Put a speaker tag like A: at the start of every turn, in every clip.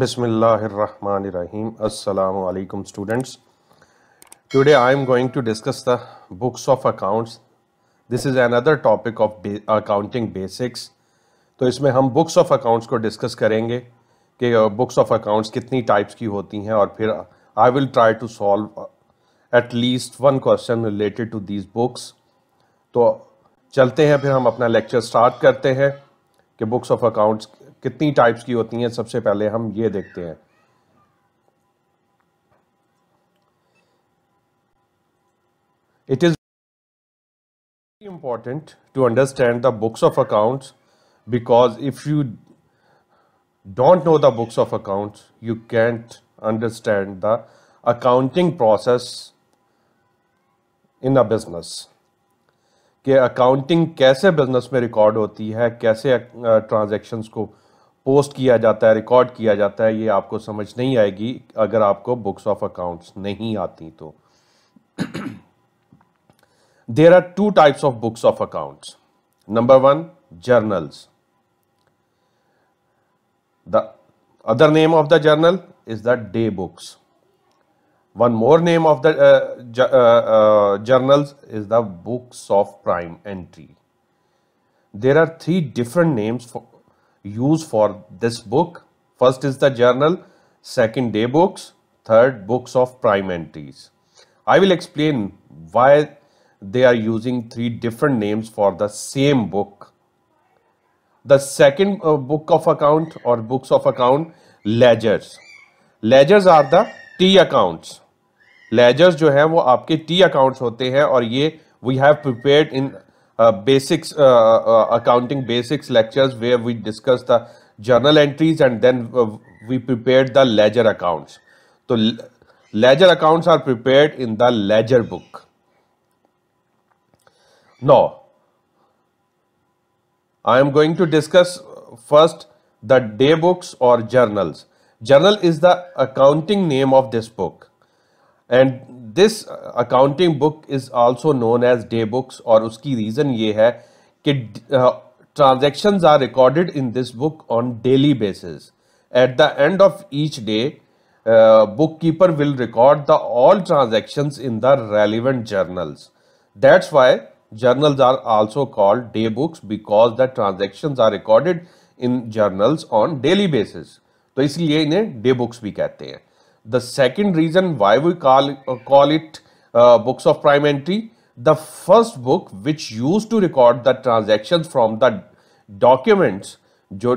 A: Bismillahirrahmanirrahim. Assalamu alaikum students. Today I am going to discuss the books of accounts. This is another topic of ba accounting basics. तो इसमें हम books of accounts को discuss करेंगे कि books of accounts कितनी types की होती हैं और फिर I will try to solve at least one question related to these books. तो चलते हैं फिर हम अपना lecture start करते हैं कि बुक्स ऑफ अकाउंट्स कितनी टाइप्स की होती हैं सबसे पहले हम ये देखते हैं it is important to understand the books of accounts because if you don't know the books of accounts you can't understand the accounting process in a business कि अकाउंटिंग कैसे बिजनेस में रिकॉर्ड होती है कैसे ट्रांजेक्शन को post किया जाता है रिकॉर्ड किया जाता है ये आपको समझ नहीं आएगी अगर आपको बुक्स ऑफ अकाउंट्स नहीं आती तो there are two types of books of accounts number one journals the other name of the journal is the day books One more name of the uh, ju uh, uh, journals is the Books of Prime Entry. There are three different names for, used for this book. First is the journal, second day books, third books of prime entries. I will explain why they are using three different names for the same book. The second uh, book of account or books of account ledgers. Ledgers are the T accounts ledgers जो है वो आपके T accounts होते हैं और ये we have prepared in basics accounting basics lectures way we discuss the journal entries and then we prepared the ledger accounts तो ledger accounts are prepared in the ledger book no I am going to discuss first the day books or journals journal is the accounting name of this book and this accounting book is also known as day books और उसकी reason ये है कि transactions are recorded in this book on daily basis at the end of each day book keeper will record the all transactions in the relevant journals that's why journals are also called day books because the transactions are recorded in journals on daily basis तो इसलिए इन्हें day books भी कहते हैं The second reason why we call, call it uh, books of prime entry, the first book which used to record the transactions from the documents जो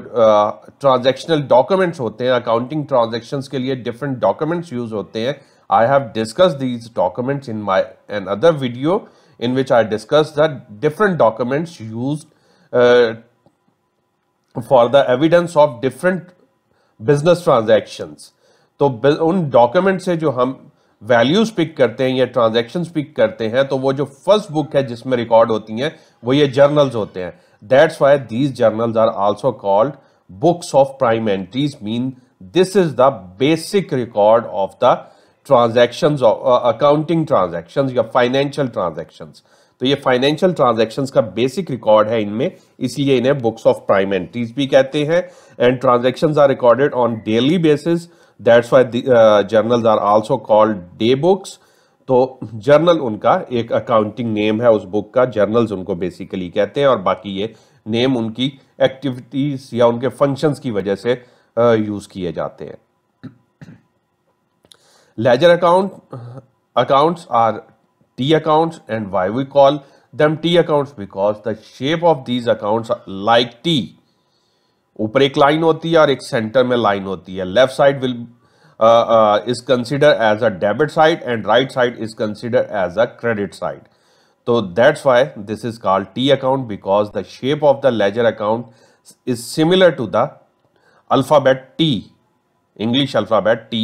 A: transactional documents होते हैं accounting transactions के लिए different documents use होते हैं I have discuss these documents in my another video in which I discuss the different documents used for the evidence of different business transactions तो उन document से जो हम values pick करते हैं या ट्रांजेक्शन पिक करते हैं तो वो जो फर्स्ट बुक है जिसमें रिकॉर्ड होती है वो ये जर्नल्स होते हैं that's why these journals are also called books of prime entries mean this is the basic record of the transaction accounting transaction या फाइनेंशियल ट्रांजेक्शन तो ये फाइनेंशियल ट्रांजेक्शन का बेसिक रिकॉर्ड है इनमें इसलिए इन्हें बुक्स ऑफ प्राइम एंट्रीज भी कहते हैं and transaction are recorded on daily basis that's why journals are also called day books तो जर्नल उनका एक अकाउंटिंग नेम है उस बुक का जर्नल्स उनको बेसिकली कहते हैं और बाकी ये नेम उनकी एक्टिविटीज़ या उनके फंक्शंस की वजह से यूज़ uh, किए जाते हैं ledger account accounts are T accounts and why we call them T accounts because the shape of these accounts like T ऊपर एक लाइन होती है और एक सेंटर में लाइन होती है left side will is consider as a debit side and right side is consider as a credit side तो that's why this is called T account because the shape of the ledger account is similar to the alphabet T English alphabet T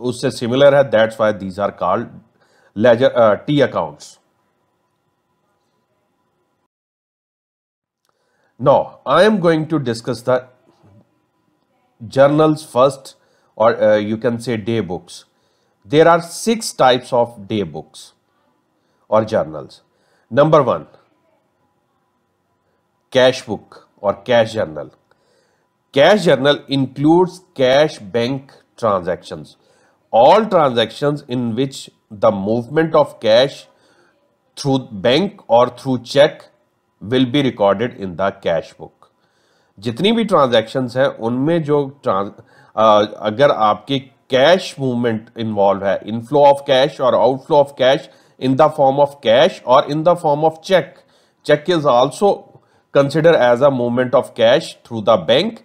A: उससे similar है that's why these are called ledger T accounts Now, I am going to discuss the journals first or uh, you can say day books. There are six types of day books or journals. Number one, cash book or cash journal. Cash journal includes cash bank transactions. All transactions in which the movement of cash through bank or through check will be recorded in the cash book जितनी भी transaction हैं उनमें जो ट्रांस अगर आपके cash movement involve है inflow of cash और outflow of cash in the form of cash और in the form of cheque cheque is also consider as a movement of cash through the bank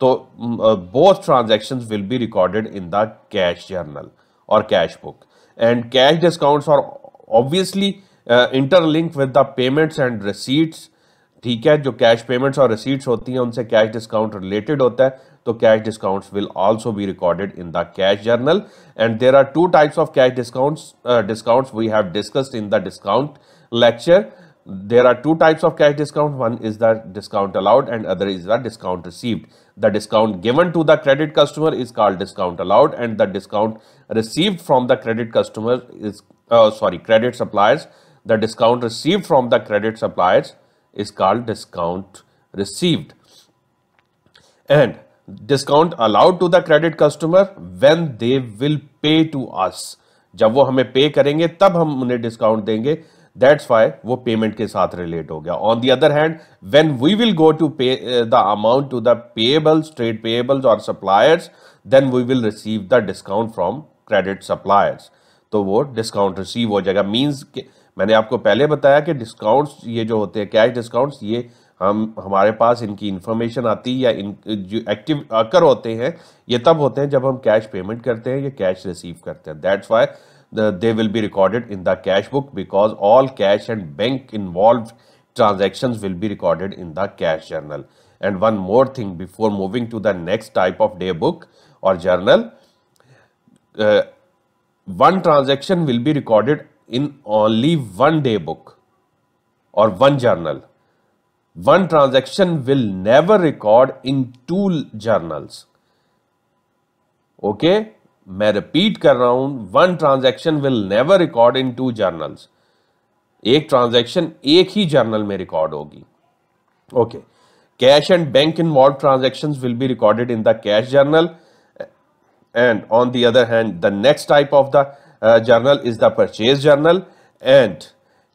A: तो both transaction will be recorded in the cash journal or cash book and cash discounts और obviously interlink with the payments and receipts ठीक है जो cash payments और receipts होती हैं उनसे cash discount related होता है तो cash discounts will also be recorded in the cash journal and there are two types of cash discounts discounts we have discussed in the discount lecture there are two types of cash discount one is the discount allowed and other is the discount received the discount given to the credit customer is called discount allowed and the discount received from the credit customer is sorry credit suppliers the discount received from the credit suppliers is called discount received and discount allowed to the credit customer when they will pay to us जब वो हमें पे करेंगे तब हम उन्हें discount देंगे that's why वो पेमेंट के साथ रिलेट हो गया on the other hand when we will go to pay the amount to the payables trade payables or suppliers then we will receive the discount from credit suppliers तो वो discount receive हो जाएगा means मैंने आपको पहले बताया कि discounts ये जो होते हैं कैश डिस्काउंट्स ये हम हमारे पास इनकी इन्फॉर्मेशन आती या इन जो एक्टिव आकर होते हैं ये तब होते हैं जब हम कैश पेमेंट करते हैं या कैश रिसीव करते हैं that's why they will be recorded in the cash book because all cash and bank involve transaction will be recorded in the cash journal and one more thing before moving to the next type of day book or journal one transaction will be recorded in only one day book or one journal one transaction will never record in two journals okay मैं repeat कर रहा हूं one transaction will never record in two journals एक transaction एक ही journal में record होगी okay cash and bank involve transaction will be recorded in the cash journal and on the other hand the next type of the Uh, journal is the purchase journal and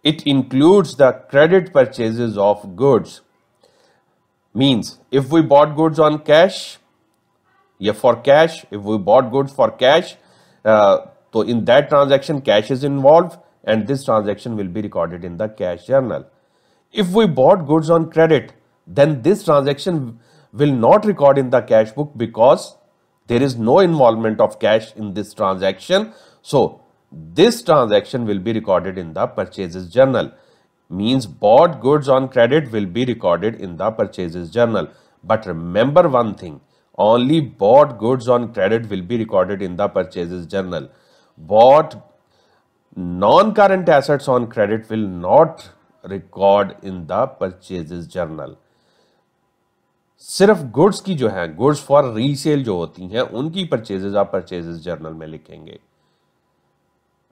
A: it includes the credit purchases of goods. Means if we bought goods on cash, yeah, for cash, if we bought goods for cash, uh, so in that transaction cash is involved and this transaction will be recorded in the cash journal. If we bought goods on credit, then this transaction will not record in the cash book because there is no involvement of cash in this transaction. So this transaction will be recorded in the purchases journal means bought goods on credit will be recorded in the purchases journal. But remember one thing, only bought goods on credit will be recorded in the purchases journal. Bought non-current assets on credit will not record in the purchases journal. सिर्फ goods की जो है goods for resale जो होती हैं उनकी purchases आप purchases journal में लिखेंगे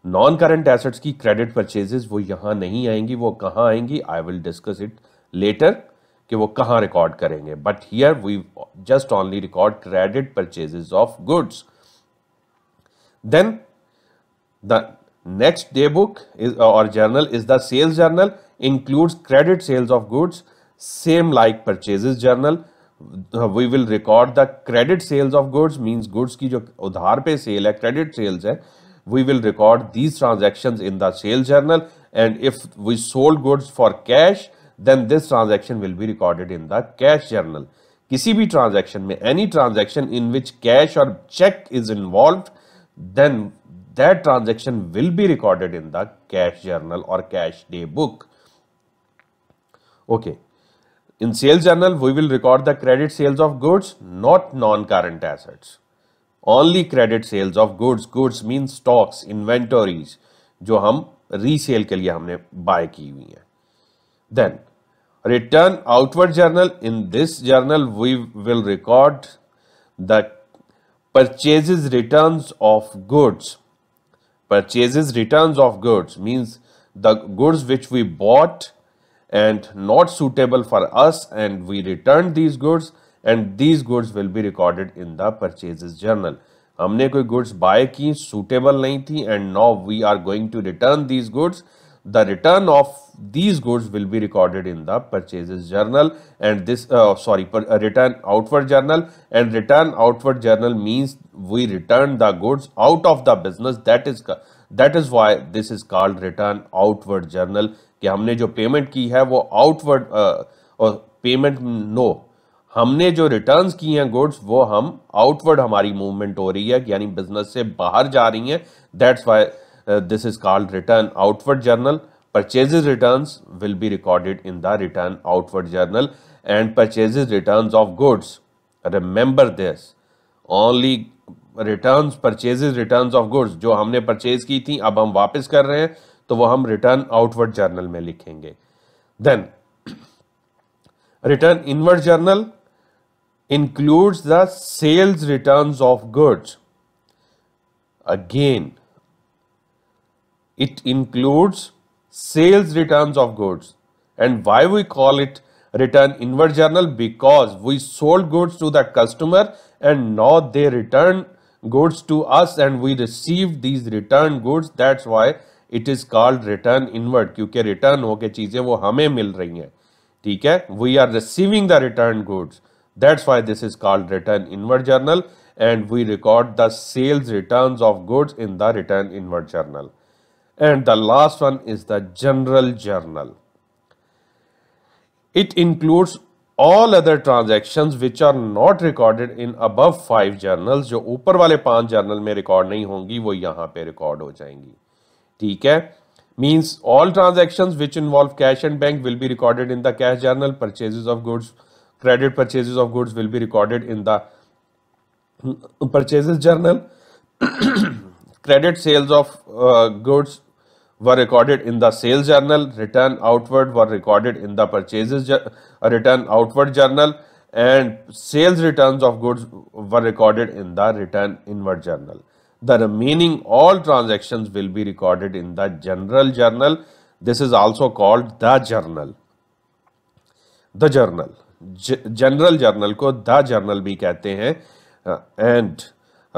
A: नॉन करंट एसेट्स की क्रेडिट परचेजेस वो यहां नहीं आएंगी वो कहां आएंगी I will discuss it later कि वो कहां रिकॉर्ड करेंगे but here we just only record credit purchases of goods then the next day book is or journal is the sales journal include credit sales of goods same like purchases journal we will record the credit sales of goods means goods की जो उधार पे sale है credit sales है we will record these transactions in the sales journal and if we sold goods for cash then this transaction will be recorded in the cash journal. किसी transaction any transaction in which cash or check is involved then that transaction will be recorded in the cash journal or cash day book. Okay. In sales journal, we will record the credit sales of goods, not non-current assets. Only credit sales of goods goods mean stocks inventories जो हम resale के लिए हमने bye की हुई है then return outward journal in this journal we will record the purchases return of goods purchases return of goods means the goods which we bought and not suitable for us and we return these goods and these goods will be recorded in the purchases journal हमने कोई goods by की suitable नहीं थी and now we are going to return these goods the return of these goods will be recorded in the purchases journal and this uh, sorry uh, return outward journal and return outward journal means we return the goods out of the business that is that is why this is called return outward journal कि हमने जो payment की है वो outward or uh, payment no हमने जो return की है गुड्स वो हम आउटवर्ड हमारी मूवमेंट हो रही है यानी बिजनेस से बाहर जा रही है that's why this is called return outward journal purchases returns will be recorded in the return outward journal and purchases returns of goods remember this only returns purchases returns of goods जो हमने purchase की थी अब हम वापिस कर रहे हैं तो वह हम रिटर्न आउटवर्ड जर्नल में लिखेंगे then return inward journal includes the sales returns of goods. Again, it includes sales returns of goods. And why we call it return inward journal? Because we sold goods to the customer and now they return goods to us and we received these return goods. That's why it is called return inward. Inward return return होके चीजें वो हमें मिल रही हैं That's why this is called return inward journal and we record the sales returns of goods in the return inward journal. And the last one is the general journal. It includes all other transactions which are not recorded in above five journals जो ऊपर वाले पांच journal में record नहीं होंगी वो यहाँ पे रिकॉर्ड हो जाएंगी ठीक है means all transactions which involve cash and bank will be recorded in the cash journal purchases of goods credit purchases of goods will be recorded in the purchases journal. credit sales of uh, goods were recorded in the sales journal. Return outward were recorded in the purchases uh, return outward journal and sales returns of goods were recorded in the return inward journal. The remaining all transactions will be recorded in the general journal. This is also called the journal. The journal. General journal को the journal भी कहते हैं and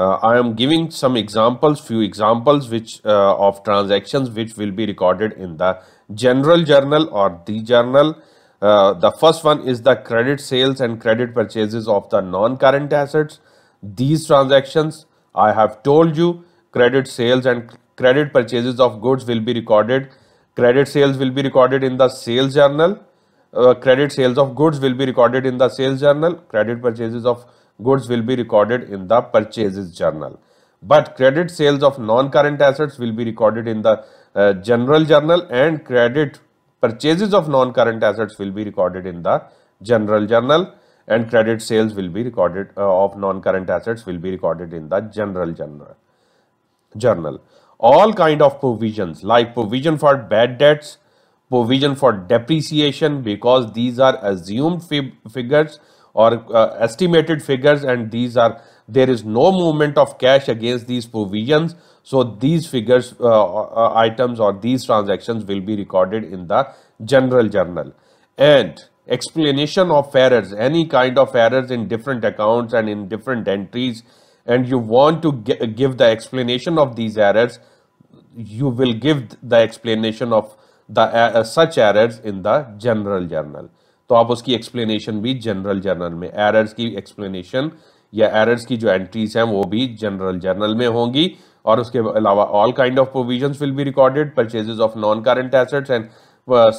A: I am giving some examples few examples which of transaction which will be recorded in the general journal or the journal the first one is the credit sales and credit purchases of the non current assets these transaction I have told you credit sales and credit purchases of goods will be recorded credit sales will be recorded in the sales journal Uh, credit sales of goods will be recorded in the sales journal credit purchases of goods will be recorded in the purchases journal but credit sales of non-current assets will be recorded in the uh, general journal and credit purchases of non-current assets will be recorded in the general journal and credit sales will be recorded uh, of non-current assets will be recorded in the general journal journal all kind of provisions like provision for bad debts provision for depreciation because these are assumed figures or uh, estimated figures and these are there is no movement of cash against these provisions so these figures uh, uh, items or these transactions will be recorded in the general journal and explanation of errors any kind of errors in different accounts and in different entries and you want to give the explanation of these errors you will give the explanation of the such errors in the general journal तो आप उसकी explanation भी general journal में errors की explanation या errors की जो entries हैं वो भी जनरल जर्नल में होंगी और उसके अलावा all kind of provision will be recorded purchases of non current assets and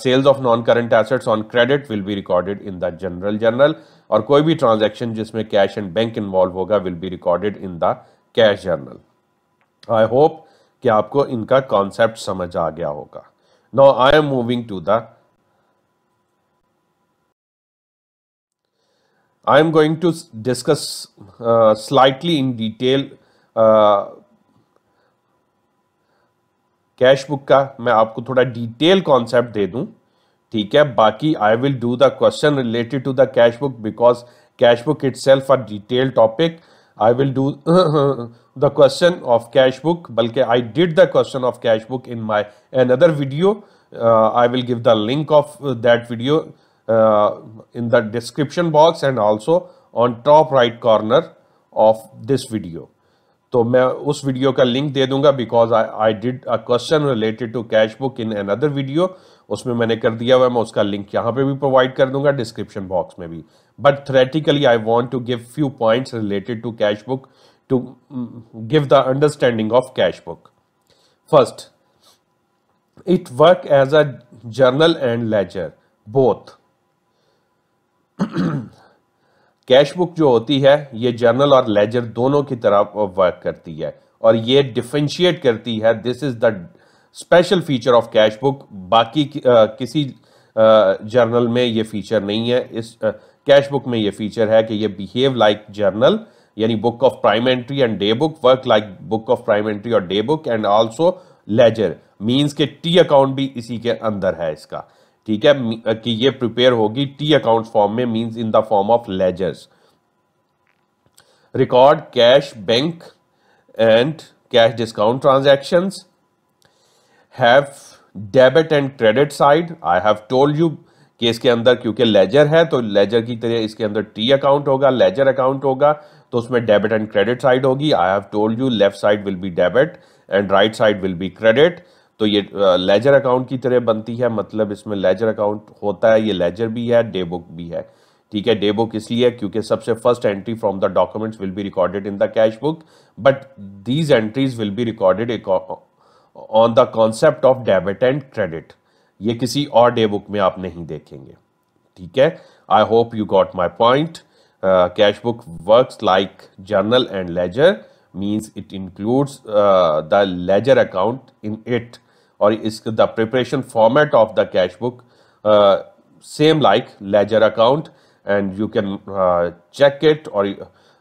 A: sales of non current assets on credit will be recorded in the general journal और कोई भी ट्रांजेक्शन जिसमें कैश एंड बैंक इन्वॉल्व होगा will be recorded in the cash journal I hope कि आपको इनका concept समझ आ गया होगा Now I am moving to the I am going to discuss uh, slightly in detail uh, cash book का मैं आपको थोड़ा डिटेल कॉन्सेप्ट दे दूं ठीक है बाकी I will do the question related to the cash book because cash book itself are detail topic I will do the question of cash book बल्कि I did the question of cash book in my another video I will give the link of that video in the description box and also on top right corner of this video तो मैं उस video का link दे दूंगा because I did a question related to cash book in another video उसमें मैंने कर दिया हुआ मैं उसका लिंक यहाँ पे भी प्रोवाइड कर दूंगा डिस्क्रिप्शन बॉक्स में भी but theoretically I want to give few points related to cash book to mm, give the understanding of cash book. First, it work as a journal and ledger both. Cash book जो होती है ये journal और laser दोनों की तरह work करती है और ये डिफेंशिएट करती है this is the special feature of cash book बाकी आ, किसी जर्नल में ये फीचर नहीं है इस कैश बुक में ये फीचर है कि ये बिहेव लाइक जर्नल यानी book of prime entry and day book work like book of prime entry or day book and also ledger means के टी अकाउंट भी इसी के अंदर है इसका ठीक है कि ये प्रिपेयर होगी टी अकाउंट फॉर्म में means in the form of ledgers record cash bank and cash discount transaction have debit and credit side I have told you कि इसके अंदर क्योंकि लेजर है तो लेजर की तरह इसके अंदर टी अकाउंट होगा लेजर अकाउंट होगा तो उसमें डेबिट एंड क्रेडिट साइड होगी I have told you left side will be debit and right side will be credit तो ये लेजर अकाउंट की तरह बनती है मतलब इसमें लेजर अकाउंट होता है ये लेजर भी है डे बुक भी है ठीक है डे बुक इसलिए क्योंकि सबसे first entry from the documents will be recorded in the cash book but these entries will be recorded on the concept of debit and credit ये किसी और डे बुक में आप नहीं देखेंगे ठीक है I hope you got my point uh, cash book works like journal and ledger means it includes uh, the ledger account in it or is the preparation format of the cash book uh, same like ledger account and you can uh, check it or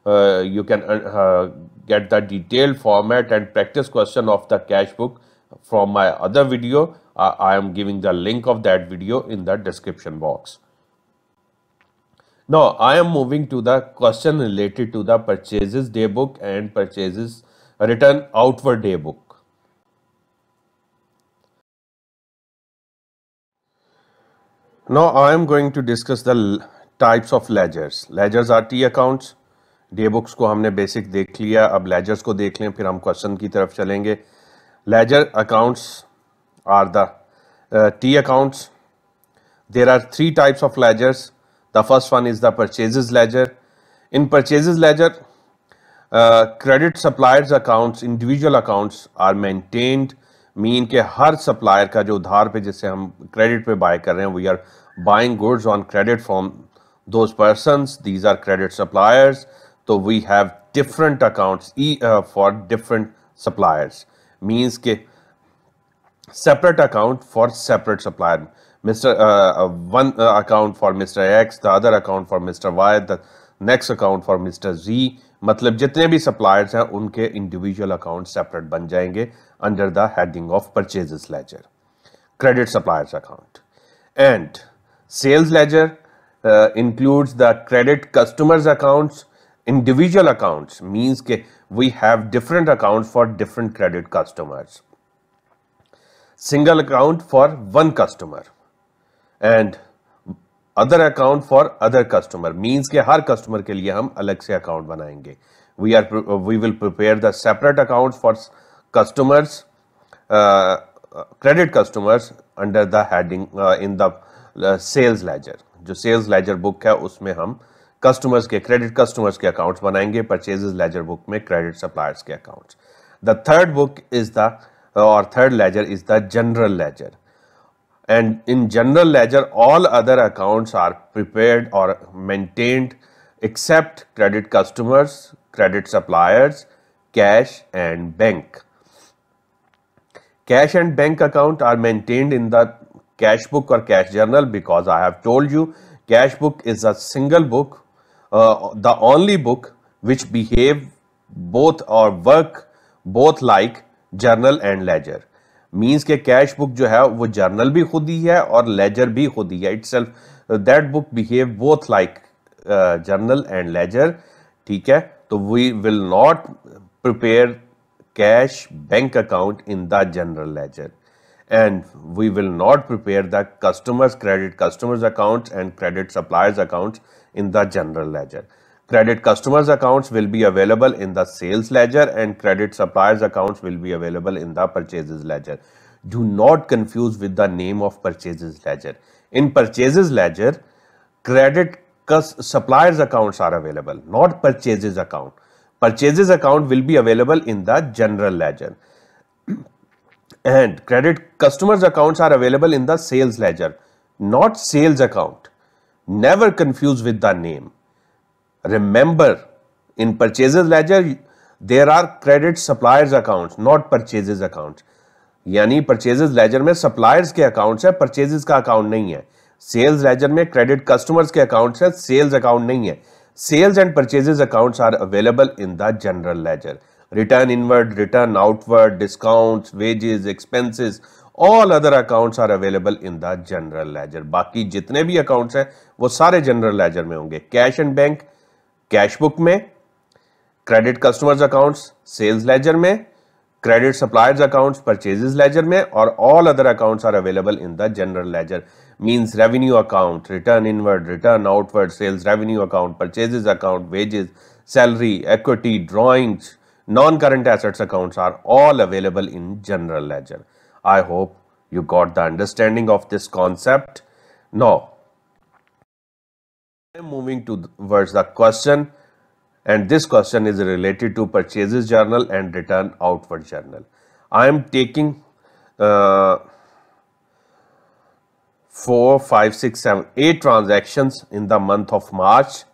A: uh, you can uh, get the detailed format and practice question of the cash book from my other video I am giving the link of that video in the description box Now I am moving to the question related to the purchases day book and purchases written outward day book. Now I am going to discuss the types of ledgers ledgers are T accounts day books को हमने basic देख लिया अब ledgers को देख लें फिर हम क्वेश्चन की तरफ चलेंगे ledger accounts are the T accounts there are three types of ledgers The first one is the purchases ledger. In purchases ledger, uh, credit suppliers accounts, individual accounts are maintained. Mean के हर supplier का जो उधार पे जिससे हम credit पे bye कर रहे हैं we are buying goods on credit from those persons these are credit suppliers तो we have different accounts e for different suppliers means के separate account for separate supplier Mr. Uh, one uh, account for Mr. X, the other account for Mr. Y, the next account for Mr. Z. मतलब जितने भी suppliers हैं उनके individual account separate बन जाएंगे under the heading of purchases ledger credit suppliers account and sales ledger includes the credit customers accounts individual accounts means ke we have different accounts for different credit customers single account for one customer and other account for other customer means के हर customer के लिए हम अलग से account बनाएंगे we are we will prepare the separate account for customers credit customers under the heading in the sales ledger जो sales ledger book है उसमें हम कस्टमर्स के क्रेडिट कस्टमर्स के अकाउंट्स बनाएंगे परचेजेस लेजर बुक में क्रेडिट सप्लायर्स के accounts the third book is the और third ledger is the general ledger and in general ledger all other accounts are prepared or maintained except credit customers, credit suppliers, cash and bank. Cash and bank account are maintained in the cash book or cash journal because I have told you cash book is a single book, uh, the only book which behave both or work both like journal and ledger. Means के cash book जो है वो journal भी खुद ही है और laser भी खुद ही है itself that book behave both like journal and ledger ठीक है तो we will not prepare cash bank account in the general ledger and we will not prepare the customers credit customers account and credit suppliers account in the general ledger Credit customers accounts will be available in the sales ledger and credit suppliers accounts will be available in the purchases ledger. Do not confuse with the name of purchases ledger. In purchases ledger, credit suppliers accounts are available, not purchases account. Purchases account will be available in the general ledger. and credit customers accounts are available in the sales ledger, not sales account. Never confuse with the name. remember in purchases ledger there are credit suppliers accounts not purchases accounts यानी purchases ledger में suppliers के accounts है purchases का account नहीं है sales ledger में credit customers के accounts है सेल्स अकाउंट नहीं है sales and purchases accounts are available in the general ledger return inward return outward discounts wages expenses all other accounts are available in the general ledger बाकी जितने भी accounts हैं वो सारे जनरल लेजर में होंगे cash and bank cash book में credit customers accounts sales ledger में credit suppliers accounts purchases ledger में और all other accounts are available in the general ledger means revenue account return inward return outward sales revenue account purchases account wages salary equity drawings non current assets accounts are all available in general ledger I hope you got the understanding of this concept no I am moving towards the question and this question is related to purchases journal and return outward journal. I am taking uh, 4, 5, 6, 7, 8 transactions in the month of March.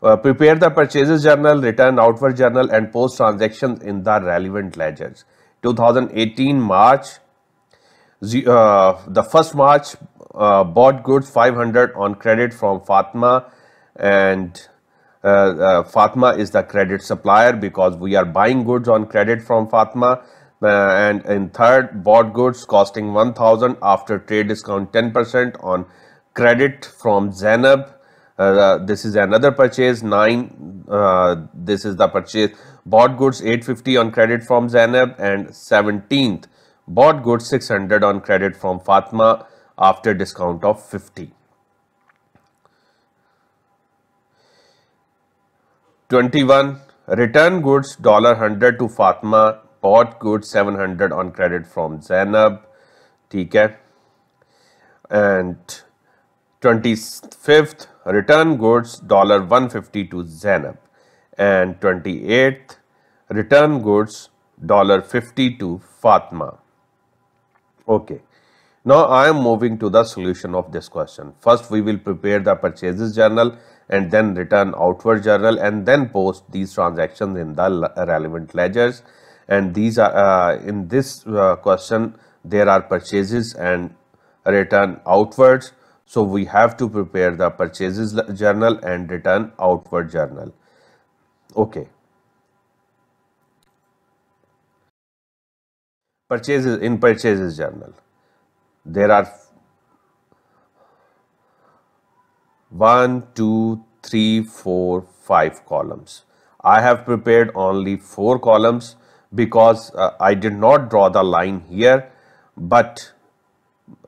A: Uh, prepare the purchases journal, return outward journal and post transactions in the relevant ledgers. 2018 March, uh, the 1st March uh, bought goods 500 on credit from Fatma and uh, uh, Fatma is the credit supplier because we are buying goods on credit from Fatma uh, and in third bought goods costing 1000 after trade discount 10% on credit from Zainab uh, uh, this is another purchase 9 this is the purchase bought goods 850 on credit from Zainab and 17th bought goods 600 on credit from Fatma after discount of 50. 21 return goods dollar 100 to Fatma bought goods 700 on credit from Zainab ठीक and 25th return goods dollar 150 to Zainab and 28th return goods dollar 50 to Fatma okay now I am moving to the solution of this question. First we will prepare the purchases journal and then return outward journal and then post these transactions in the relevant ledgers and these are uh, in this uh, question there are purchases and return outwards. So we have to prepare the purchases journal and return outward journal. Okay. Purchases in purchases journal. There are one two three four five columns I have prepared only four columns because I did not draw the line here but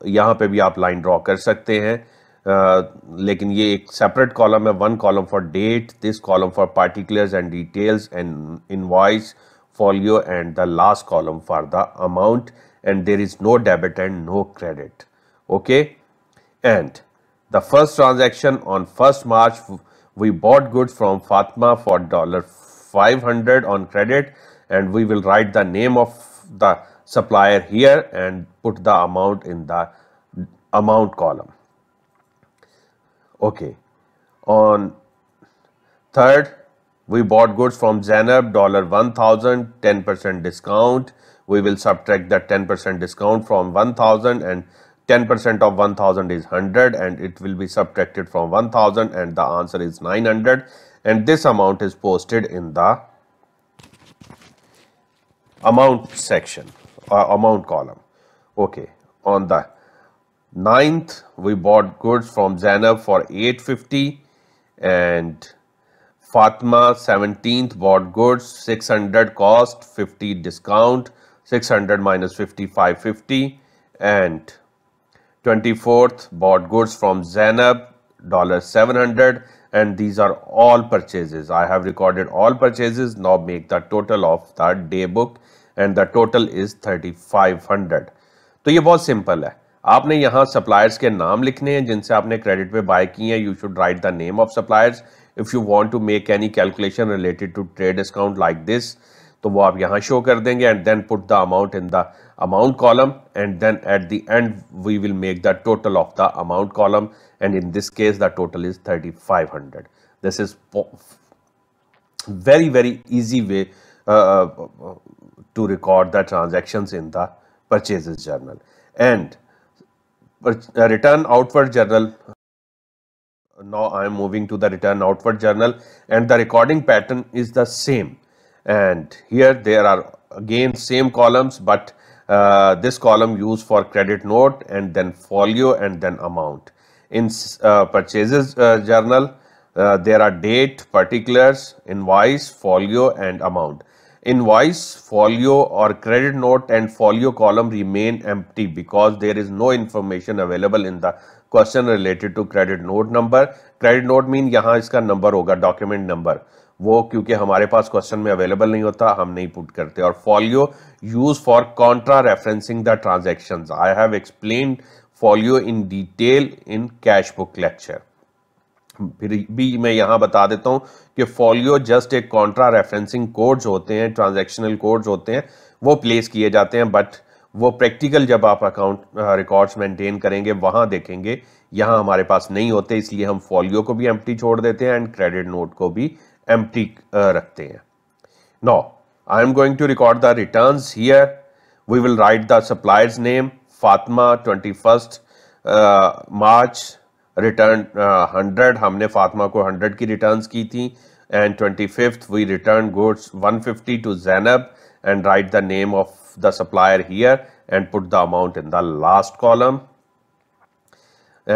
A: यहां यहाँ पे भी आप line draw कर सकते हैं uh, लेकिन ये एक सेपरेट कॉलम है one column for date this column for particulars and details and invoice folio and the last column for the amount and there is no debit and no credit okay and the first transaction on 1st March we bought goods from Fatma for dollar 500 on credit and we will write the name of the supplier here and put the amount in the amount column okay on third we bought goods from Zainab dollar 1000 10% discount we will subtract that 10% discount from 1000 and 10% of 1000 is 100 and it will be subtracted from 1000 and the answer is 900 and this amount is posted in the amount section or uh, amount column okay on the 9th we bought goods from Zainab for 850 and Fatma 17th bought goods 600 cost 50 discount 600 minus 55, 50, and 24th bought goods from Zainab dollar 700 and these are all purchases. I have recorded all purchases now make the total of the day book and the total is 3500. तो ये बहुत simple है आपने यहाँ suppliers के नाम लिखने हैं जिनसे आपने क्रेडिट पे बाय की हैं you should write the name of suppliers if you want to make any calculation related to trade discount like this तो वो आप यहाँ शो कर देंगे and then put the amount in the amount column and the at the end we will make the total of the amount column and in this case the total this is very very easy way uh, uh, to record the transactions in the purchases journal and uh, return outward journal now i am moving to the return outward journal and the recording pattern is the same and here there are again same columns but uh, this column used for credit note and then folio and then amount. In uh, purchases uh, journal, uh, there are date, particulars, invoice, folio and amount. Invoice, folio or credit note and folio column remain empty because there is no information available in the question related to credit note number. Credit note mean यहाँ इसका number होगा document number. वो क्योंकि हमारे पास question में available नहीं होता हम नहीं पुट करते और folio use for contra referencing the transaction I have explain folio in detail in cash book lecture फिर भी मैं यहाँ बता देता हूँ कि फॉलियो जस्ट एक कॉन्ट्रा रेफरेंसिंग कोड्स होते हैं ट्रांजेक्शनल कोड्स होते हैं वो प्लेस किए जाते हैं बट वो प्रैक्टिकल जब आप अकाउंट रिकॉर्ड्स मेंटेन करेंगे वहां देखेंगे यहाँ हमारे पास नहीं होते इसलिए हम फॉलियो को भी एम्प्टी छोड़ देते हैं एंड क्रेडिट नोट को भी Uh, now i am going to record the returns here we will write the supplier's name fatma 21st uh, march return 100 uh, humne fatma ko 100 ki returns ki thi and 25th we return goods 150 to zainab and write the name of the supplier here and put the amount in the last column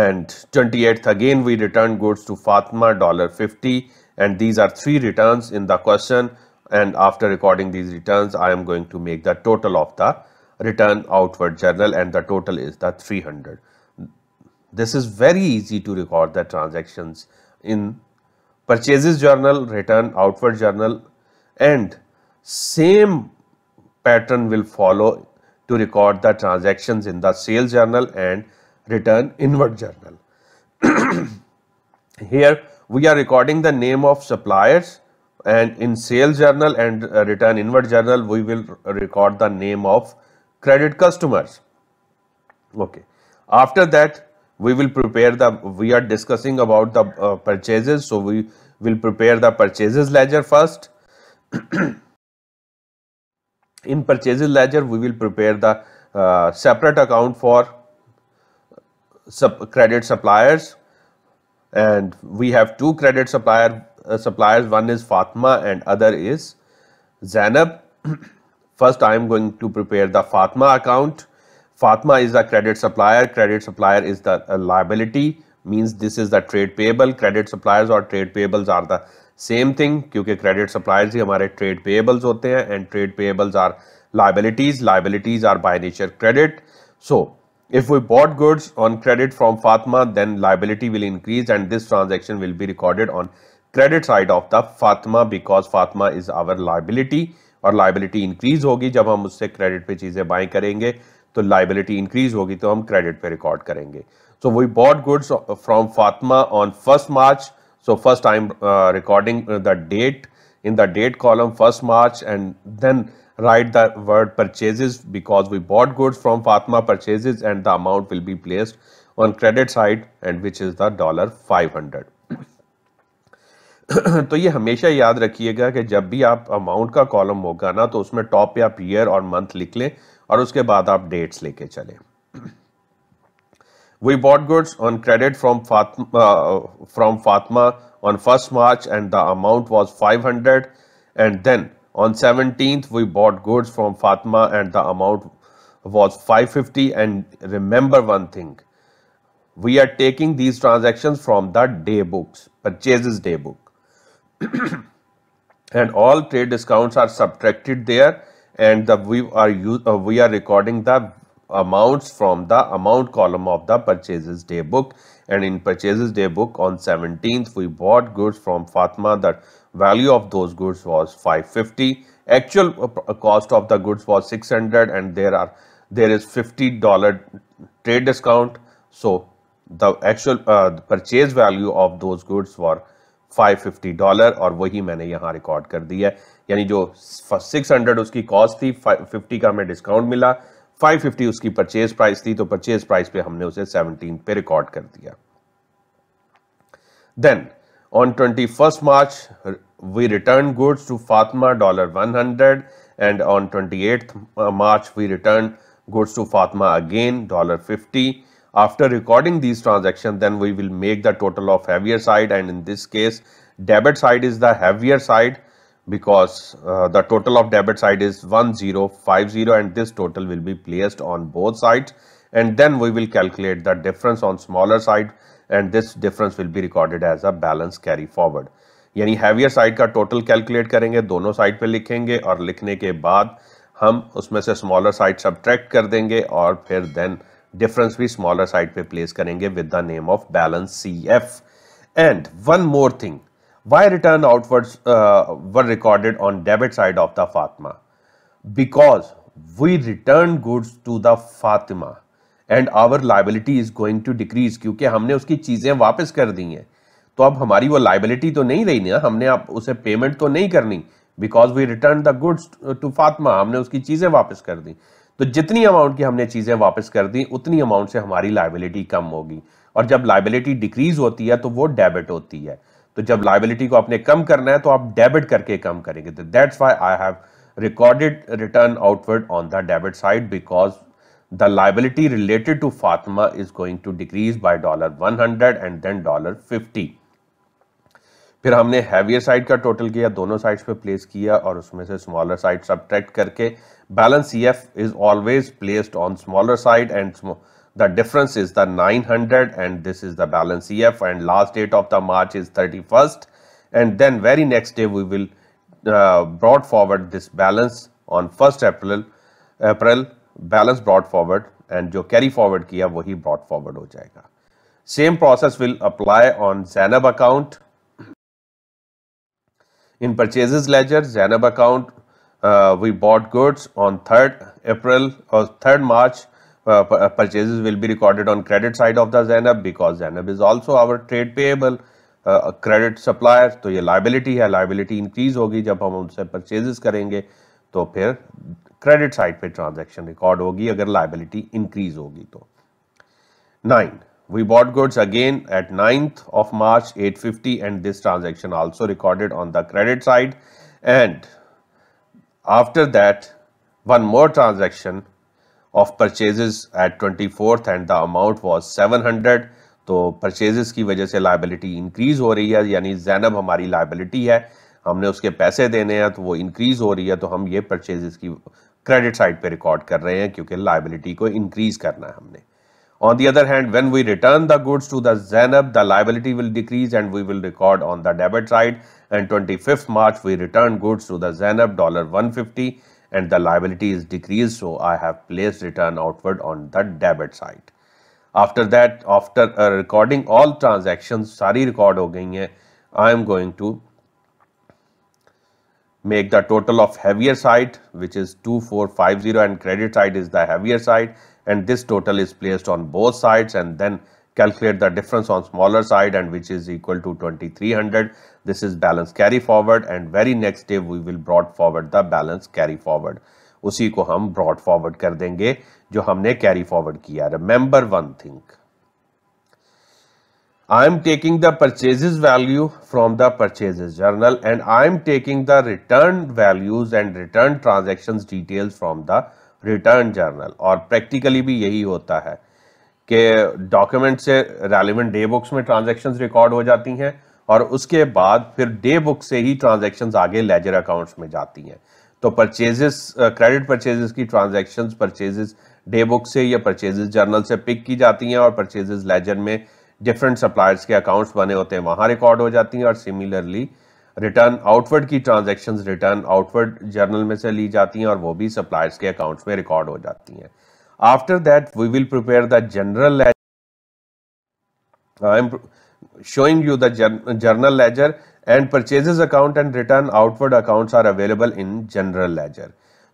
A: and 28th again we return goods to fatma dollar 50 and these are three returns in the question and after recording these returns I am going to make the total of the return outward journal and the total is the 300. This is very easy to record the transactions in purchases journal, return outward journal and same pattern will follow to record the transactions in the sales journal and return inward journal. Here we are recording the name of suppliers and in sales journal and uh, return inward journal we will record the name of credit customers okay after that we will prepare the we are discussing about the uh, purchases so we will prepare the purchases ledger first in purchases ledger we will prepare the uh, separate account for sub credit suppliers and we have two credit supplier uh, suppliers one is Fatma and other is Zainab first I am going to prepare the Fatma account Fatma is a credit supplier credit supplier is the uh, liability means this is the trade payable credit suppliers or trade payables are the same thing Because credit suppliers are हमारे trade payables होते हैं and trade payables are liabilities liabilities are by nature credit so if we bought goods on credit from Fatma, then liability will increase and this transaction will be recorded on credit side of the Fatma because Fatma is our liability और liability increase होगी जब हम उससे credit पे चीज़ें buy करेंगे तो liability increase होगी तो हम credit पे record credit. So we bought goods from Fatma on 1st March. So first I'm uh, recording the date in the date column 1st March and then write the word purchases because we bought goods from Fatma purchases and the amount will be placed on credit side and which is the dollar 500 तो ये हमेशा याद रखिएगा कि जब भी आप amount का कॉलम होगा ना तो उसमें टॉप या पीयर और मंथ लिख लें और उसके बाद आप डेट्स लेके चले we bought goods on credit from from Fatma on first March and the amount was 500 and then On 17th, we bought goods from Fatma and the amount was 550 and remember one thing. We are taking these transactions from the day books, purchases day book. and all trade discounts are subtracted there and the, we are use, uh, we are recording the amounts from the amount column of the purchases day book and in purchases day book on 17th we bought goods from Fatma that value of those goods was 550 actual cost of the goods was 600 and there are there is 50 dollar trade discount so the actual uh, purchase value of those goods were 550 dollar और wahi maine yahan record kar दी hai yani jo 600 uski cost thi 50 ka main discount mila 550 uski purchase price thi to purchase price pe humne use 17 pe record kar diya then On 21st March, we returned goods to Fatma $100 and on 28th uh, March, we returned goods to Fatma again $50. After recording these transactions, then we will make the total of heavier side and in this case, debit side is the heavier side because uh, the total of debit side is 1050 and this total will be placed on both sides and then we will calculate the difference on smaller side and this difference will be recorded as a balance carry forward यानी heavier side का total calculate करेंगे दोनों side पे लिखेंगे और लिखने के बाद हम उसमें से स्मॉलर साइड सब्ट्रैक्ट कर देंगे और फिर देन डिफरेंस भी स्मॉलर साइड पे प्लेस करेंगे with the name of balance C F and one more thing why return outwards were recorded on debit side of the Fatima because we return goods to the Fatima and our liability is going to decrease क्योंकि हमने उसकी चीज़ें वापस कर दी हैं तो अब हमारी वो लाइबिलिटी तो नहीं रही ना हमने आप उसे पेमेंट तो नहीं करनी because we return the goods to Fatma हमने उसकी चीज़ें वापस कर दी तो जितनी अमाउंट की हमने चीज़ें वापस कर दी उतनी अमाउंट से हमारी लाइबिलिटी कम होगी और जब लाइबिलिटी डिक्रीज होती है तो वो डेबिट होती है तो जब लाइबिलिटी को आपने कम करना है तो आप डेबिट करके कम करेंगे तो that's why I have recorded return outward on the debit side because the liability related to Fatima is going to decrease by dollar 100 and then dollar 50 फिर हमने हैवियर side का total किया दोनों साइड्स पे place किया और उसमें से स्मॉलर साइड सब्ट्रैक्ट करके balance E F is always placed on smaller side and the difference is the 900 and this is the balance CF and last date of the March is 31st and then very next day we will uh, brought forward this balance on 1st April April balance brought forward and जो carry forward किया वही brought forward हो जाएगा same process will apply on Zainab account in purchases ledger Zainab account we bought goods on third April और third March purchases will be recorded on credit side of the Zainab because Zainab is also our trade payable credit supplier तो ये liability है liability increase होगी जब हम उनसे purchases करेंगे तो फिर क्रेडिट साइड पे ट्रांजैक्शन रिकॉर्ड होगी अगर लाइबिलिटी इंक्रीज होगी तो nine we bought goods again at ninth of March 850 and this transaction also recorded on the credit side and after that one more transaction of purchases at twenty and the amount was seven hundred तो purchases की वजह से liability increase हो रही है यानी जैनब हमारी liability है हमने उसके पैसे देने हैं तो वो इंक्रीज हो रही है तो हम ये परचेजेस की क्रेडिट साइड पे रिकॉर्ड कर रहे हैं क्योंकि लाइबिलिटी को इंक्रीज करना है हमने on the other hand when we return the goods to the Zainab the liability will decrease and we will record on the debit side and twenty fifth March we return goods to the Zainab dollar one fifty and the liability is decrease so I have place return outward on the debit side After that after uh, recording all transactions सारी record हो गई हैं I am going to make the total of heavier side which is 2450 and credit side is the heavier side and this total is placed on both sides and then calculate the difference on smaller side and which is equal to 2300 this is balance carry forward and very next day we will brought forward the balance carry forward उसी को हम brought forward कर देंगे जो हमने carry forward किया Remember one thing. I am taking the purchases value from the purchases journal and I am taking the return values and return transactions details from the return journal और practically भी यही होता है कि document से relevant day books में transactions record हो जाती हैं और उसके बाद फिर day book से ही transactions आगे ledger accounts में जाती हैं तो purchases credit purchases की transactions purchases day book से या purchases journal से pick की जाती हैं और purchases ledger में डिफरेंट सप्लायर्स के अकाउंट्स बने होते हैं वहां रिकॉर्ड हो जाती हैं और सिमिलरली रिटर्न आउटवर्ड की ट्रांजेक्शन रिटर्न आउटवर्ड जर्नल में से ली जाती हैं और वो भी सप्लायर्स के अकाउंट्स में रिकॉर्ड हो जाती हैं after that we will prepare the general I am showing you the journal ledger and purchases account and return outward accounts are available in general ledger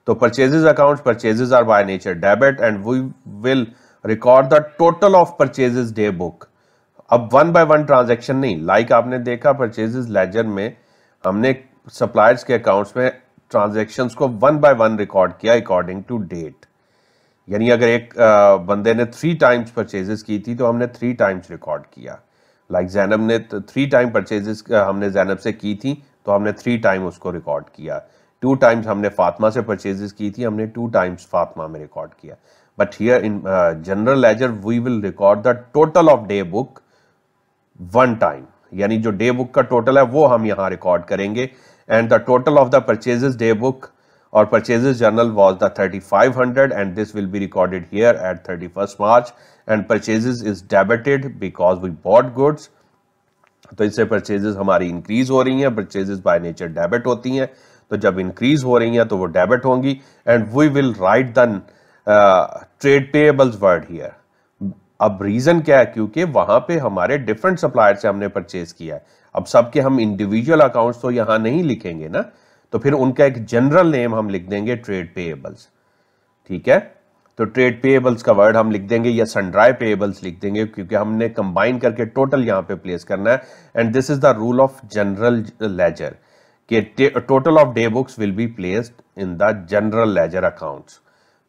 A: तो purchases account purchases are by nature debit and we will record the total of purchases day book अब one by one transaction नहीं like like आपने देखा purchases ledger में हमने suppliers के accounts में transaction को वन बाय वन रिकॉर्ड किया अकॉर्डिंग टू डेट यानी अगर एक बंदे ने थ्री टाइम्स परचेजेस की थी तो हमने थ्री टाइम्स रिकॉर्ड किया लाइक like जैनब ने थ्री टाइम परचेजेस हमने जैनब से की थी तो हमने थ्री टाइम उसको रिकॉर्ड किया टू टाइम्स हमने फातमा से परचेजेस की थी हमने टू टाइम्स फातमा में रिकॉर्ड किया but here in general ledger we will record the total of day book one time यानी जो डे बुक का टोटल है वो हम यहाँ रिकॉर्ड करेंगे and the total of the purchases day book और purchases journal was the thirty five hundred and this will be recorded here at thirty first March and purchases is debited because we bought goods तो इससे purchases हमारी increase हो रही हैं purchases bye nature debit होती हैं तो जब इंक्रीज हो रही हैं तो वो डेबिट होंगी and we will write the trade payables word here अब रीजन क्या है क्योंकि वहां पे हमारे डिफरेंट सप्लायर से हमने परचेज किया है अब सबके हम इंडिविजुअल अकाउंट्स तो यहां नहीं लिखेंगे ना तो फिर उनका एक जनरल नेम हम लिख देंगे ट्रेड पेएबल्स ठीक है तो ट्रेड पेएबल्स का वर्ड हम लिख देंगे या सनड्राइ पेएबल्स लिख देंगे क्योंकि हमने कंबाइन करके टोटल यहां पे प्लेस करना है and this is the rule of general ledger कि total of day books will be placed in the general ledger accounts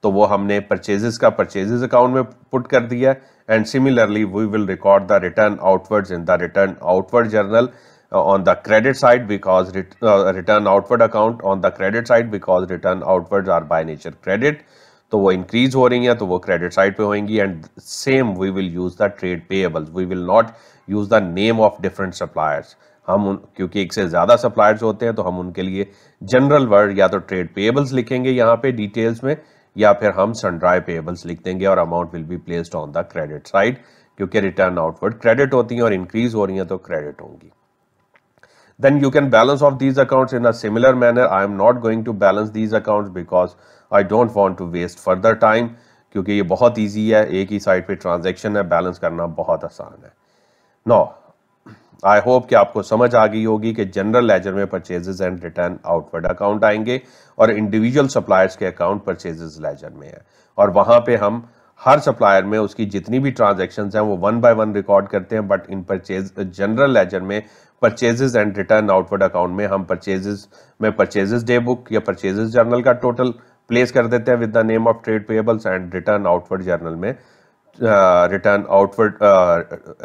A: तो वो हमने परचेजेस का परचेजेस अकाउंट में पुट कर दिया है and similarly we will record the return outwards in the return outward journal uh, on the credit side because ret uh, return outward account on the credit side because return outwards are by nature credit So, वो increase हो रही हैं तो वो credit side पे होंगी And same, we will use the trade payables. We will not use the name of different suppliers. हम उन क्योंकि एक से ज़्यादा सप्लायर्स होते हैं तो हम उनके लिए जनरल वर्ड या तो ट्रेड पेएबल्स लिखेंगे यहाँ पे डिटेल्स या फिर हम सनड्राई पेबल्स लिख देंगे और amount will be placed on the credit side क्योंकि रिटर्न आउटवर्ड क्रेडिट होती हैं और इंक्रीज हो रही हैं तो क्रेडिट होंगी then you can balance of these accounts in a manner I am not going to balance these account because I don't want to waste further time क्योंकि ये बहुत ईजी है एक ही साइड पे ट्रांजेक्शन है बैलेंस करना बहुत आसान है नौ आई होप कि आपको समझ आ गई होगी कि जनरल लेजर में purchases and return outward account आएंगे और इंडिविजुअल सप्लायर्स के अकाउंट परचेजेस लेजर में है और वहां पे हम हर सप्लायर में उसकी जितनी भी ट्रांजेक्शन हैं वो वन बाय वन रिकॉर्ड करते हैं but in purchase general ledger में purchases and return outward account में हम परचेजेस में परचेजेस डे बुक या परचेजेस जर्नल का टोटल प्लेस कर देते हैं with the name of trade payables and return outward journal में रिटर्न आउटवर्ड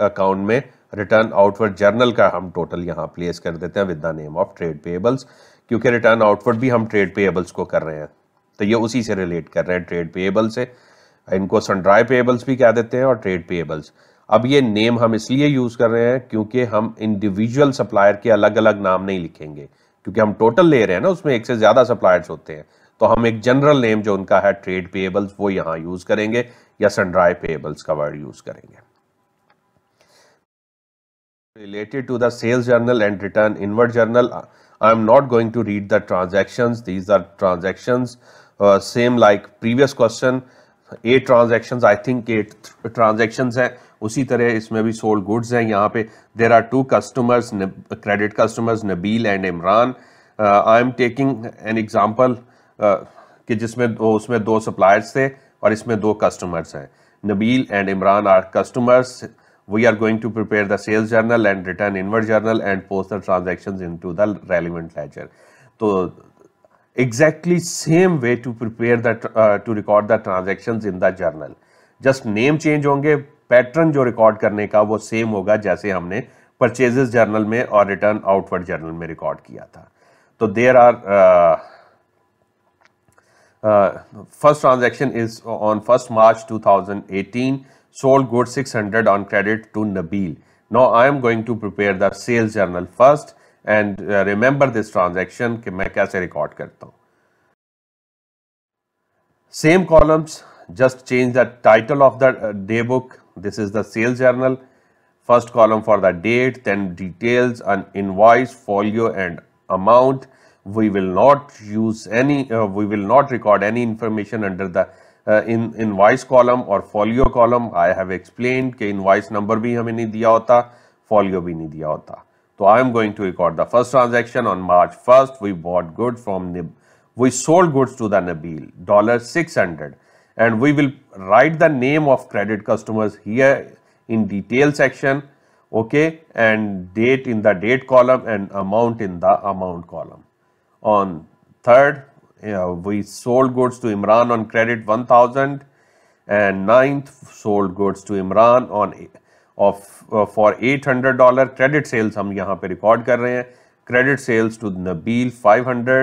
A: अकाउंट में रिटर्न आउटवर्ड जर्नल का हम टोटल यहाँ प्लेस कर देते हैं with the name of trade payables क्योंकि रिटर्न आउटवर्ड भी हम ट्रेड पेएबल्स को कर रहे हैं तो ये उसी से रिलेट कर रहे हैं ट्रेड पेएबल से इनको सनड्राई पेएबल्स भी कह देते हैं और ट्रेड पेएबल्स अब ये नेम हम इसलिए यूज़ कर रहे हैं क्योंकि हम इंडिविजुअल सप्लायर के अलग अलग नाम नहीं लिखेंगे क्योंकि हम टोटल ले रहे हैं ना उसमें एक से ज़्यादा सप्लायर्स होते हैं तो हम एक जनरल नेम जो उनका है ट्रेड पेएबल्स वो यहाँ यूज़ करेंगे या सनड्राई पेएबल्स का वर्ड यूज़ करेंगे related to the sales journal and return inward journal i am not going to read the transactions these are transactions uh, same like previous question eight transactions I think eight transactions हैं उसी तरह इसमें भी sold goods हैं यहाँ पे there are two customers credit customers Nabeel and Imran I am taking an example कि जिसमें दो उसमें दो सप्लायर्स थे और इसमें दो कस्टमर्स हैं Nabeel and Imran are customers we are going to prepare the sales journal and return inward journal and post the transactions into the relevant ledger. So exactly same way to prepare that uh, to record the transactions in the journal. Just name change honge pattern jo record karne ka wo same hoga jaise humne purchases journal mein aur return outward journal mein record kiya tha so there are uh, uh, first transaction is on 1st march 2018 sold goods 600 on credit to Nabil. Now I am going to prepare the sales journal first and uh, remember this transaction कि मैं कैसे record करता हूँ. Same columns, just change the title of the uh, day book. This is the sales journal. First column for the date, then details, an invoice, folio and amount. We will not use any, uh, we will not record any information under the in in invoice column और folio column I have explain in invoice number भी हमें नहीं दिया होता folio भी नहीं दिया होता तो I am going to record the first transaction on March first we bought good from निब we sold goods to the Nabeel dollar six hundred and we will write the name of credit customers here in detail section okay and date in the date column and amount in the amount column on third yeah, we sold goods to Imran on credit 1000 and ninth sold goods to Imran on of uh, for 800 dollar credit sales हम यहाँ पे record कर रहे हैं credit sales to Nabil 500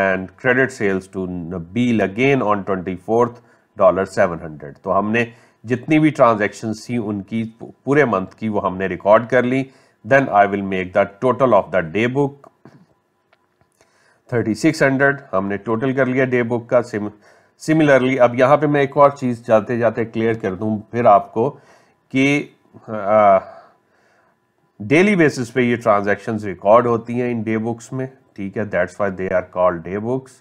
A: and credit sales to Nabil again on 24th dollar 700 तो हमने जितनी भी transactions थी उनकी पूरे month की वो हमने record कर ली then I will make the total of the day book 3600 हमने टोटल कर लिया डे बुक का सिम सिमिलरली अब यहाँ पे मैं एक और चीज़ जाते जाते क्लियर कर दूँ फिर आपको कि डेली बेसिस पे ये ट्रांजेक्शन रिकॉर्ड होती हैं इन डे बुक्स में ठीक है that's why they are called day books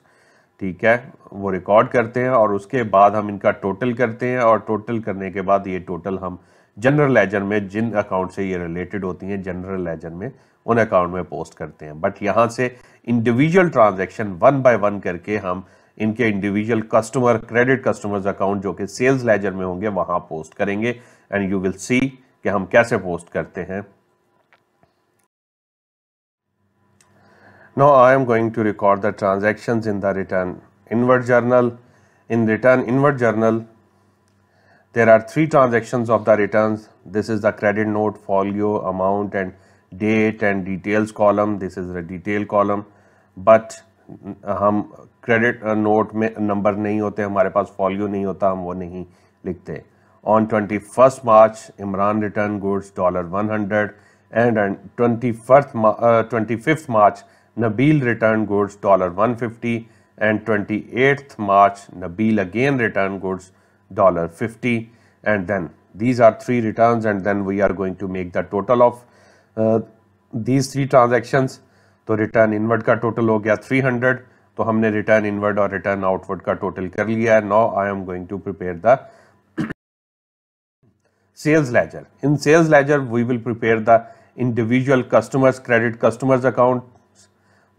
A: ठीक है वो रिकॉर्ड करते हैं और उसके बाद हम इनका टोटल करते हैं और टोटल करने के बाद ये टोटल हम जनरल लेजर में जिन अकाउंट से ये रिलेटेड होती हैं जनरल लेजर में उन अकाउंट में पोस्ट करते हैं बट यहाँ से individual transaction one by one करके हम इनके individual customer credit customers account जो कि सेल्स लेजर में होंगे वहां पोस्ट करेंगे एंड यू विल सी कि हम कैसे पोस्ट करते हैं now I am going to record the transaction in the return inward journal in return inward journal there are three transaction of the return this is the credit note folio amount and date and details column this is the detail column but हम credit note uh, में नंबर नहीं होते हमारे पास folio नहीं होता हम वो नहीं लिखते on twenty first March Imran return goods dollar one hundred and twenty first twenty fifth March Nabeel return goods dollar one fifty and twenty eighth March Nabeel again return goods dollar fifty and then these are three return and then we are going to make the total of these three transactions तो return inward का total हो गया 300 तो हमने return inward और return outward का total कर लिया है now I am going to prepare the sales ledger in sales ledger we will prepare the individual customers credit customers account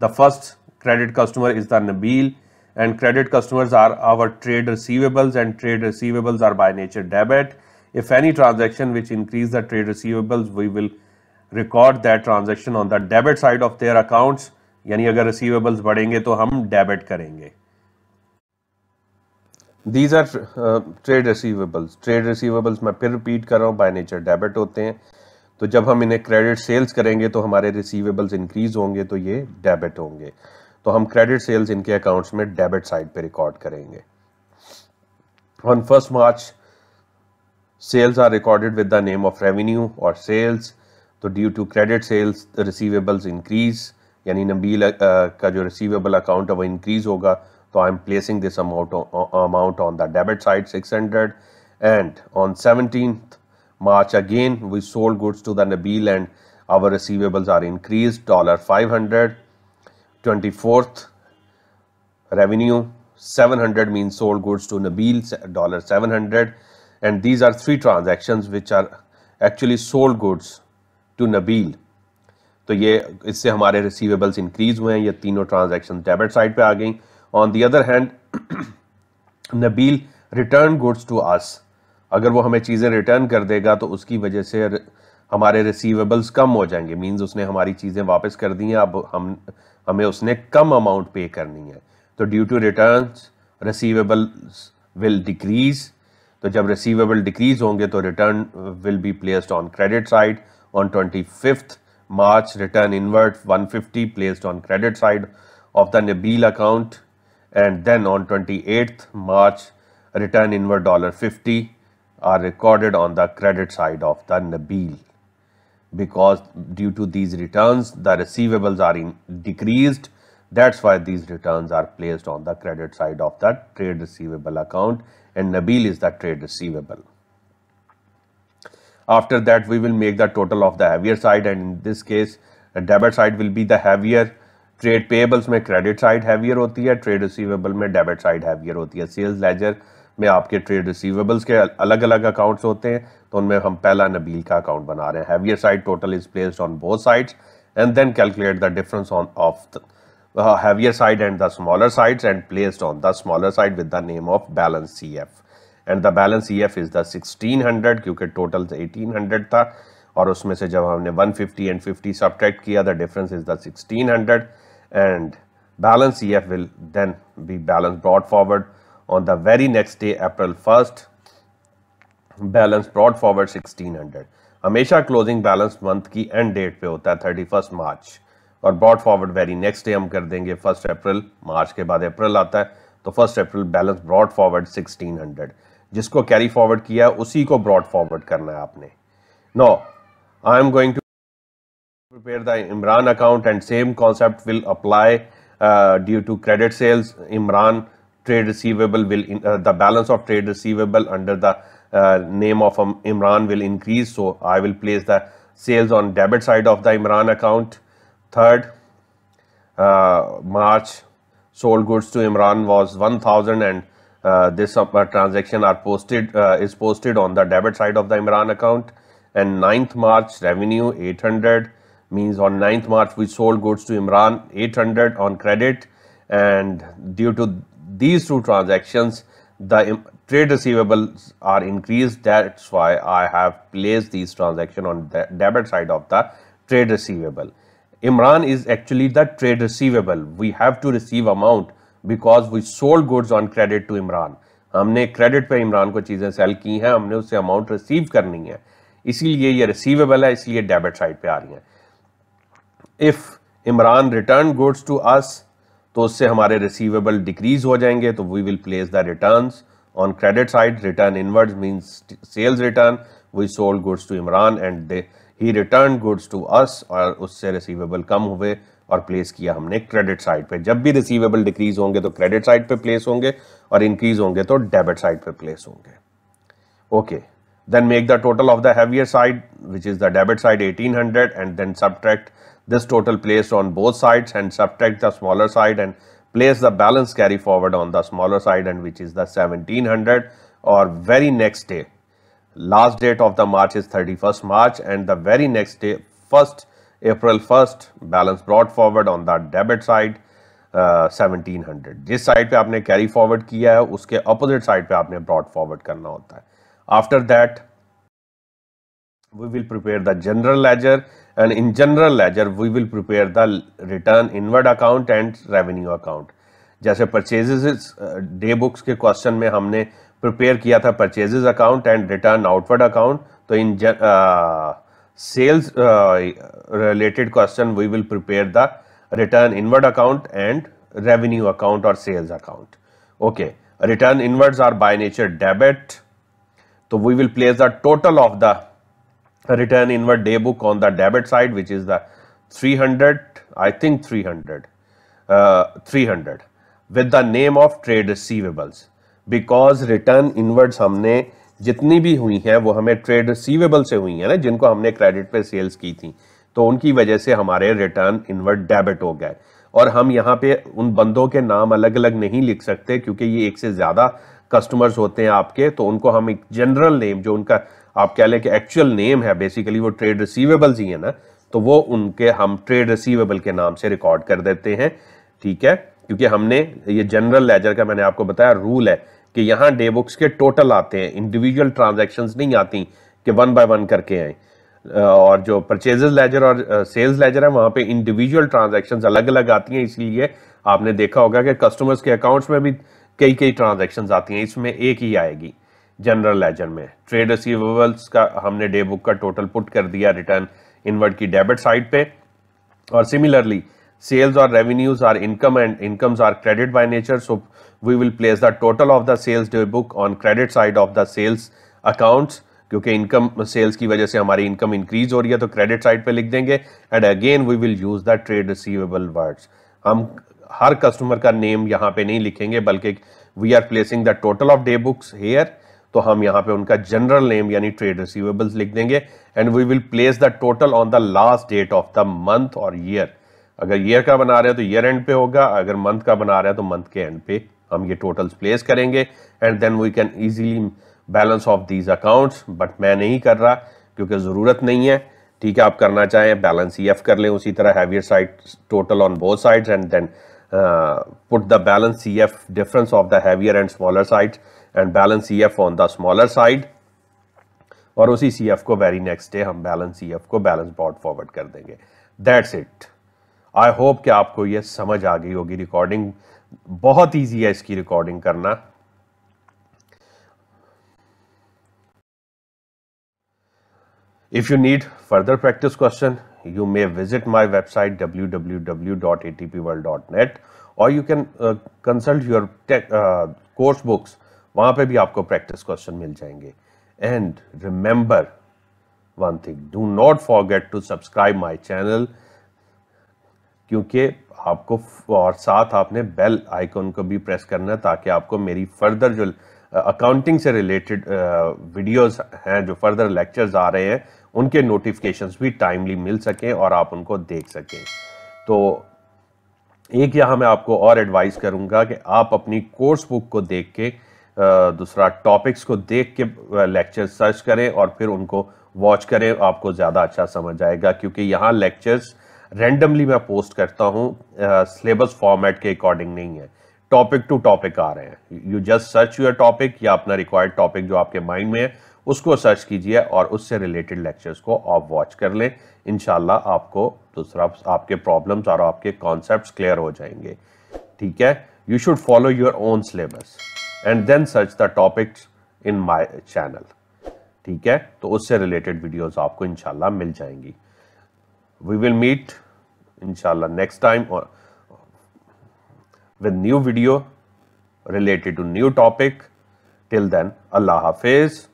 A: the first credit customer is the Nabeel and credit customers are our trade receivables and trade receivables are by nature debit if any transaction which increase the trade receivables we will record that transaction on the debit side of their accounts यानी अगर receivables बढ़ेंगे तो हम debit करेंगे these are trade receivables trade receivables मैं फिर repeat कर रहा हूँ बाय नेचर डेबिट होते हैं तो जब हम इन्हें क्रेडिट सेल्स करेंगे तो हमारे रिसीवेबल्स इंक्रीज होंगे तो ये डेबिट होंगे तो हम क्रेडिट सेल्स इनके अकाउंट्स में डेबिट साइड पे रिकॉर्ड करेंगे on first March sales are recorded with the name of revenue और सेल्स तो due to credit sales the receivables increase यानी नबील का जो रिसीवेबल अकाउंट है वो इंक्रीज होगा तो I am placing this amount amount on the debit side 600 and on 17th March again we sold goods to the Nabil and our receivables are increased dollar 500 24th revenue 700 means sold goods to Nabil dollar 700 and these are three transactions which are actually sold goods to Nabeel तो ये इससे हमारे receivables increase हुए हैं ये तीनों transaction debit side पे आ गई on the other hand Nabeel return goods to us अगर वो हमें चीज़ें रिटर्न कर देगा तो उसकी वजह से हमारे रिसीवेबल्स कम हो जाएंगे मीन्स उसने हमारी चीज़ें वापस कर दी हैं अब हम हमें उसने कम अमाउंट पे करनी है तो due to return receivables will decrease तो जब रिसीवेबल डिक्रीज होंगे तो return will be placed on credit side on 25th March, return invert 150 placed on credit side of the Nabil account and then on 28th March, return invert $50 are recorded on the credit side of the Nabil because due to these returns the receivables are in decreased that's why these returns are placed on the credit side of that trade receivable account and Nabil is the trade receivable after that we will make the total of the heavier side and in this case the debit side will be the heavier trade payables mein credit side heavier hoti hai trade receivable mein debit side heavier hoti hai sales ledger mein aapke trade receivables ke alag alag accounts hote hain to unme hum pehla nabil ka account bana rahe hain heavier side total is placed on both sides and then calculate the difference on of the uh, heavier side and the smaller sides and placed on the smaller side with the name of balance cf and the balance E F is the hundred क्योंकि total तो hundred था और उसमें से जब हमने fifty and fifty subtract किया the difference is the hundred and F will then be balance brought forward on the very next day April first balance brought forward sixteen hundred हमेशा closing balance month की end date पे होता है thirty first March और brought forward very next day हम कर देंगे first April मार्च के बाद अप्रैल आता है तो first April balance brought forward sixteen hundred जिसको कैरी फॉरवर्ड किया उसी को ब्रॉड फॉरवर्ड करना है आपने no I am going to prepare the Imran account and same concept will apply due to credit sales Imran trade receivable will the balance of trade receivable under the name of Imran will increase so I will place the sales on debit side of the Imran account third March sold goods to Imran was one thousand and Uh, this uh, transaction are posted uh, is posted on the debit side of the Imran account and 9th March revenue 800 means on 9th March we sold goods to Imran 800 on credit and due to these two transactions the trade receivables are increased that's why I have placed these transaction on the debit side of the trade receivable. Imran is actually the trade receivable we have to receive amount because we sold goods on credit to Imran हमने credit पे इमरान को चीज़ें cell की हैं हमने उससे amount receive करनी है इसीलिए ये रिसीवेबल है इसलिए डेबिट साइड पे आ रही है if Imran return goods to us तो उससे हमारे रिसीवेबल डिक्रीज हो जाएंगे तो we will place the return on credit side return inward means sales return we sold goods to Imran and he return goods to us और उससे रिसीवेबल कम हुए और प्लेस किया हमने क्रेडिट साइड पे जब भी रिसीवेबल डिक्रीज होंगे तो क्रेडिट साइड पे प्लेस होंगे और इंक्रीज होंगे तो डेबिट साइड पे प्लेस होंगे okay then make the total of the heavier side which is the debit side 1800 and then subtract this total place on both sides and subtract the smaller side and place the balance carry forward on the smaller side and which is the seventeen और very next day last date of the March is thirty first March and the very next day first April first balance brought forward on the debit side 1700 जिस side पे आपने carry forward किया है उसके opposite side पे आपने broad forward करना होता है after that we will prepare the general ledger and in general ledger we will prepare the return inward account and revenue account जैसे परचेजेस डे बुक्स के क्वेश्चन में हमने प्रिपेयर किया था purchases account and return outward account तो इन जन, sales uh, related question we will prepare the return inward account and revenue account or sales account okay return inwards are by nature debit so we will place the total of the return inward day book on the debit side which is the 300 i think 300 uh, 300 with the name of trade receivables because return inwards हमने जितनी भी हुई हैं वो हमें trade receivable से हुई हैं ना जिनको हमने क्रेडिट पे सेल्स की थी तो उनकी वजह से हमारे रिटर्न इनवर्ट डेबिट हो गए और हम यहाँ पे उन बंदों के नाम अलग अलग नहीं लिख सकते क्योंकि ये एक से ज़्यादा कस्टमर्स होते हैं आपके तो उनको हम एक जनरल नेम जो उनका आप कह लें कि एक्चुअल नेम है बेसिकली वो ट्रेड रिसीवेबल्स ही है ना तो वो उनके हम ट्रेड रिसीवेबल के नाम से रिकॉर्ड कर देते हैं ठीक है क्योंकि हमने ये जनरल लेजर का मैंने आपको बताया रूल है कि यहाँ डे बुक्स के टोटल आते हैं इंडिविजुअल ट्रांजेक्शन्स नहीं आती कि वन बाय वन करके आए और जो परचेज लेजर और सेल्स लेजर है वहाँ पे इंडिविजुअल ट्रांजेक्शन अलग अलग आती हैं इसीलिए आपने देखा होगा कि कस्टमर्स के अकाउंट्स में भी कई कई ट्रांजेक्शन आती हैं इसमें एक ही आएगी जनरल लेजर में ट्रेड रिसीवेबल्स का हमने डे बुक का टोटल पुट कर दिया रिटर्न इनवर्ड की डेबिट साइड पे और सिमिलरली सेल्स और revenues are income and incomes are credit by nature so we will place the total of the sales day book on credit side of the sales accounts क्योंकि income sales की वजह से हमारी income increase हो रही है तो credit side पे लिख देंगे and again we will use the trade receivable words हम हर कस्टमर का नेम यहाँ पे नहीं लिखेंगे बल्कि we are placing the total of day books here तो हम यहाँ पे उनका जनरल नेम यानी ट्रेड रिसीवेबल्स लिख देंगे and we will place the total on the last date of the month और ईयर अगर ईयर का बना रहे हैं तो ईयर एंड पे होगा अगर मंथ का बना रहे हैं तो मंथ के एंड पे हम ये टोटल्स प्लेस करेंगे and then we can easily balance of these accounts but मैं नहीं कर रहा क्योंकि ज़रूरत नहीं है ठीक है आप करना चाहें बैलेंस ई एफ कर लें उसी तरह heavier side total on both sides and then put the balance C F difference of the heavier and smaller side and balance C F on the smaller side और उसी C F को very next day हम balance C F को balance brought forward कर देंगे that's it I hope कि आपको ये समझ आ गई होगी रिकॉर्डिंग बहुत ईजी है इसकी रिकॉर्डिंग करना if you need further practice question W W visit my website www.atpworld.net world dot net और you can consult uh, course books वहां पे भी आपको प्रैक्टिस क्वेश्चन मिल जाएंगे and remember one thing do not forget to subscribe my channel क्योंकि आपको और साथ आपने बेल आइकॉन को भी प्रेस करना है ताकि आपको मेरी फर्दर जो अकाउंटिंग से रिलेटेड वीडियोस हैं जो फर्दर लेक्चर्स आ रहे हैं उनके नोटिफिकेशंस भी टाइमली मिल सकें और आप उनको देख सकें तो एक यहाँ मैं आपको और एडवाइस करूँगा कि आप अपनी कोर्स बुक को देख के दूसरा टॉपिक्स को देख के लेक्चर सर्च करें और फिर उनको वॉच करें आपको ज़्यादा अच्छा समझ आएगा क्योंकि यहाँ लेक्चर्स रेंडमली मैं पोस्ट करता हूँ सिलेबस फॉर्मेट के अकॉर्डिंग नहीं है टॉपिक टू टॉपिक आ रहे हैं you just search your topic या अपना रिक्वायर्ड टॉपिक जो आपके माइंड में है उसको सर्च कीजिए और उससे रिलेटेड लेक्चर्स को आप वॉच कर लें इनशाला आपको दूसरा आपके प्रॉब्लम्स और आपके कॉन्सेप्ट क्लियर हो जाएंगे ठीक है you should follow your own syllabus and then search the topics in my channel ठीक है तो उससे रिलेटेड वीडियोस आपको इनशाला मिल जाएंगी we will meet inshallah next time or with new video related to new topic till then allah hafiz